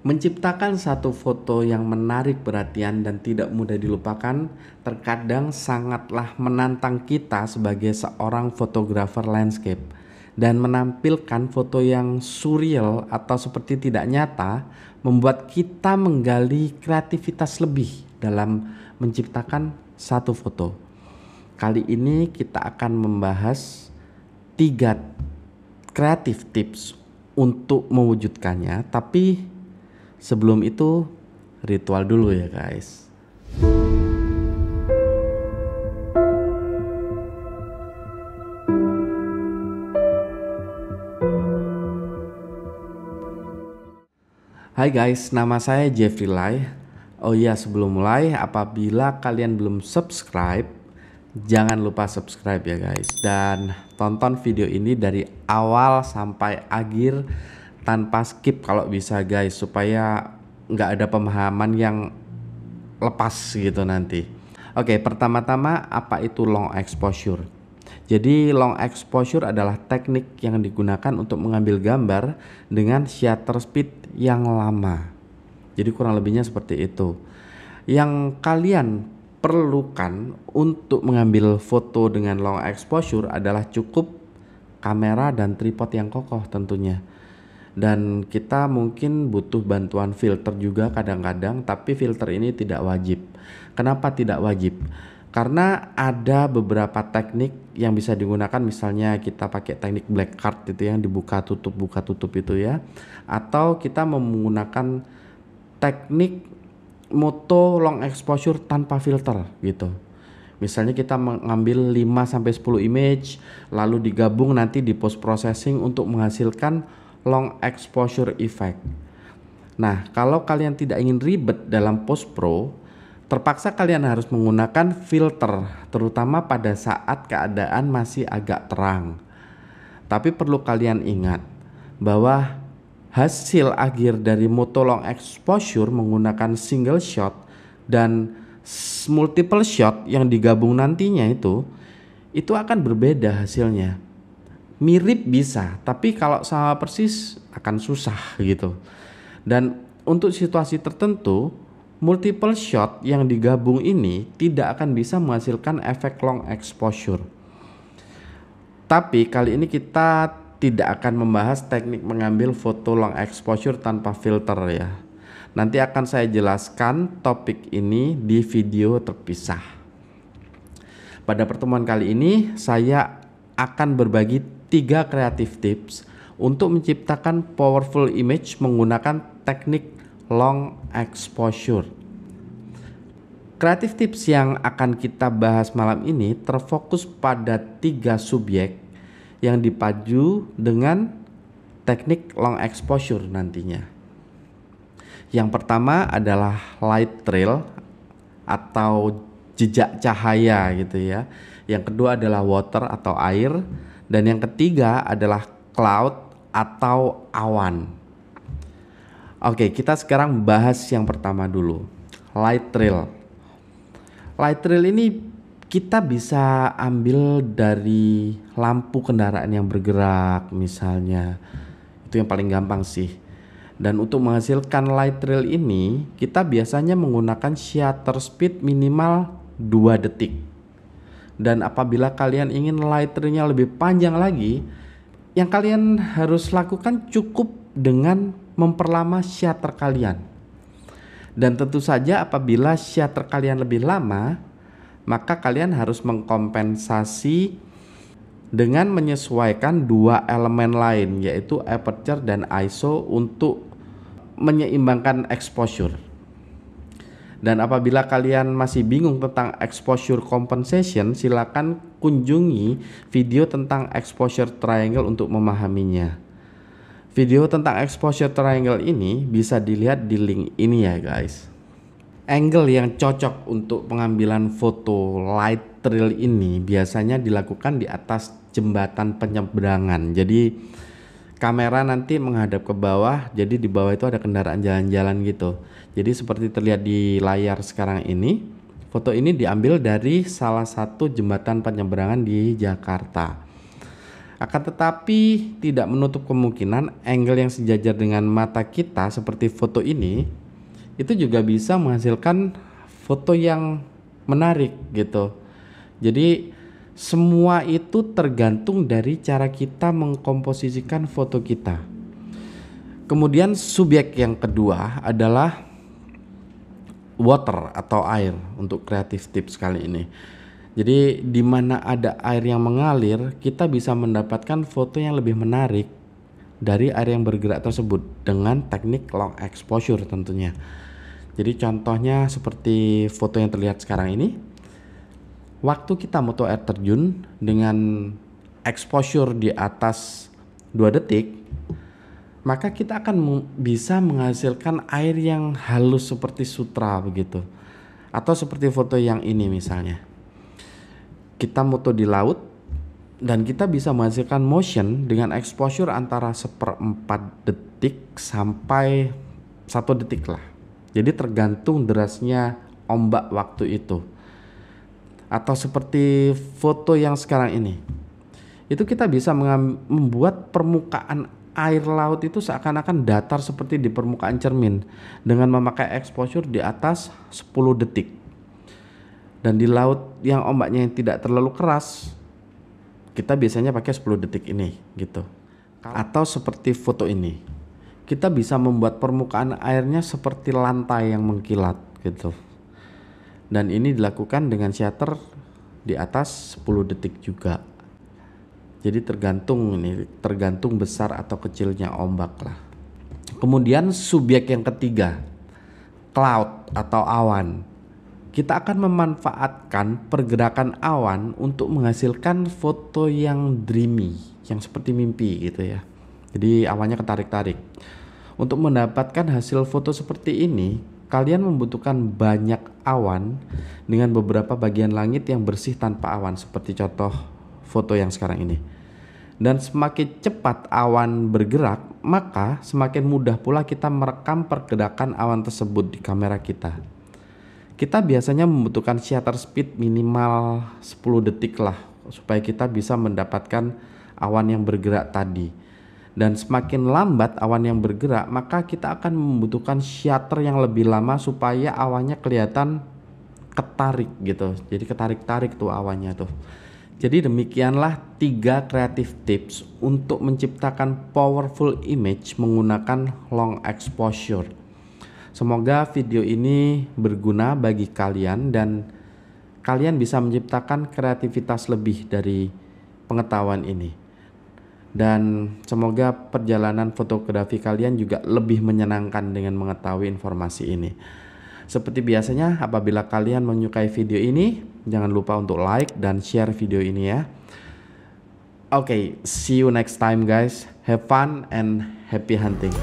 Menciptakan satu foto yang menarik perhatian dan tidak mudah dilupakan terkadang sangatlah menantang kita sebagai seorang fotografer landscape dan menampilkan foto yang surreal atau seperti tidak nyata membuat kita menggali kreativitas lebih dalam menciptakan satu foto. Kali ini kita akan membahas tiga kreatif tips untuk mewujudkannya tapi Sebelum itu ritual dulu ya guys. Hai guys, nama saya Jeffrey Lai. Oh iya, sebelum mulai, apabila kalian belum subscribe, jangan lupa subscribe ya guys. Dan tonton video ini dari awal sampai akhir tanpa skip kalau bisa guys supaya nggak ada pemahaman yang lepas gitu nanti. Oke, pertama-tama apa itu long exposure? Jadi long exposure adalah teknik yang digunakan untuk mengambil gambar dengan shutter speed yang lama. Jadi kurang lebihnya seperti itu. Yang kalian perlukan untuk mengambil foto dengan long exposure adalah cukup kamera dan tripod yang kokoh tentunya dan kita mungkin butuh bantuan filter juga kadang-kadang tapi filter ini tidak wajib. Kenapa tidak wajib? Karena ada beberapa teknik yang bisa digunakan misalnya kita pakai teknik black card itu yang dibuka tutup buka tutup itu ya atau kita menggunakan teknik moto long exposure tanpa filter gitu. Misalnya kita mengambil 5 sampai 10 image lalu digabung nanti di post processing untuk menghasilkan long exposure effect. Nah, kalau kalian tidak ingin ribet dalam post pro, terpaksa kalian harus menggunakan filter, terutama pada saat keadaan masih agak terang. Tapi perlu kalian ingat bahwa hasil akhir dari moto long exposure menggunakan single shot dan multiple shot yang digabung nantinya itu itu akan berbeda hasilnya mirip bisa, tapi kalau sama persis akan susah gitu. Dan untuk situasi tertentu, multiple shot yang digabung ini tidak akan bisa menghasilkan efek long exposure. Tapi kali ini kita tidak akan membahas teknik mengambil foto long exposure tanpa filter ya. Nanti akan saya jelaskan topik ini di video terpisah. Pada pertemuan kali ini saya akan berbagi tiga kreatif tips untuk menciptakan powerful image menggunakan teknik long exposure. Kreatif tips yang akan kita bahas malam ini terfokus pada tiga subjek yang dipaju dengan teknik long exposure nantinya. Yang pertama adalah light trail atau jejak cahaya gitu ya. Yang kedua adalah water atau air dan yang ketiga adalah cloud atau awan. Oke, kita sekarang bahas yang pertama dulu, light rail. Light rail ini kita bisa ambil dari lampu kendaraan yang bergerak misalnya. Itu yang paling gampang sih. Dan untuk menghasilkan light rail ini, kita biasanya menggunakan shutter speed minimal 2 detik dan apabila kalian ingin lighternya lebih panjang lagi, yang kalian harus lakukan cukup dengan memperlama shutter kalian. Dan tentu saja apabila shutter kalian lebih lama, maka kalian harus mengkompensasi dengan menyesuaikan dua elemen lain yaitu aperture dan ISO untuk menyeimbangkan exposure. Dan apabila kalian masih bingung tentang exposure compensation, silakan kunjungi video tentang exposure triangle untuk memahaminya. Video tentang exposure triangle ini bisa dilihat di link ini ya guys. Angle yang cocok untuk pengambilan foto light trail ini biasanya dilakukan di atas jembatan penyeberangan. Jadi kamera nanti menghadap ke bawah jadi di bawah itu ada kendaraan jalan-jalan gitu jadi seperti terlihat di layar sekarang ini foto ini diambil dari salah satu jembatan penyeberangan di Jakarta akan tetapi tidak menutup kemungkinan angle yang sejajar dengan mata kita seperti foto ini itu juga bisa menghasilkan foto yang menarik gitu jadi semua itu tergantung dari cara kita mengkomposisikan foto kita. Kemudian subjek yang kedua adalah water atau air untuk kreatif tips kali ini. Jadi di mana ada air yang mengalir, kita bisa mendapatkan foto yang lebih menarik dari air yang bergerak tersebut dengan teknik long exposure tentunya. Jadi contohnya seperti foto yang terlihat sekarang ini waktu kita moto air terjun dengan exposure di atas 2 detik maka kita akan bisa menghasilkan air yang halus seperti sutra begitu atau seperti foto yang ini misalnya kita moto di laut dan kita bisa menghasilkan motion dengan exposure antara seperempat detik sampai satu detik lah jadi tergantung derasnya ombak waktu itu atau seperti foto yang sekarang ini itu kita bisa membuat permukaan air laut itu seakan-akan datar seperti di permukaan cermin dengan memakai exposure di atas 10 detik dan di laut yang ombaknya yang tidak terlalu keras kita biasanya pakai 10 detik ini gitu atau seperti foto ini kita bisa membuat permukaan airnya seperti lantai yang mengkilat gitu dan ini dilakukan dengan shutter di atas 10 detik juga jadi tergantung ini tergantung besar atau kecilnya ombak lah kemudian subjek yang ketiga cloud atau awan kita akan memanfaatkan pergerakan awan untuk menghasilkan foto yang dreamy, yang seperti mimpi gitu ya. Jadi awannya ketarik-tarik. Untuk mendapatkan hasil foto seperti ini, Kalian membutuhkan banyak awan dengan beberapa bagian langit yang bersih tanpa awan seperti contoh foto yang sekarang ini. Dan semakin cepat awan bergerak, maka semakin mudah pula kita merekam pergerakan awan tersebut di kamera kita. Kita biasanya membutuhkan shutter speed minimal 10 detik lah supaya kita bisa mendapatkan awan yang bergerak tadi dan semakin lambat awan yang bergerak, maka kita akan membutuhkan shutter yang lebih lama supaya awannya kelihatan ketarik gitu. Jadi ketarik-tarik tuh awannya tuh. Jadi demikianlah tiga kreatif tips untuk menciptakan powerful image menggunakan long exposure. Semoga video ini berguna bagi kalian dan kalian bisa menciptakan kreativitas lebih dari pengetahuan ini dan semoga perjalanan fotografi kalian juga lebih menyenangkan dengan mengetahui informasi ini. Seperti biasanya, apabila kalian menyukai video ini, jangan lupa untuk like dan share video ini ya. Oke, okay, see you next time guys. Have fun and happy hunting.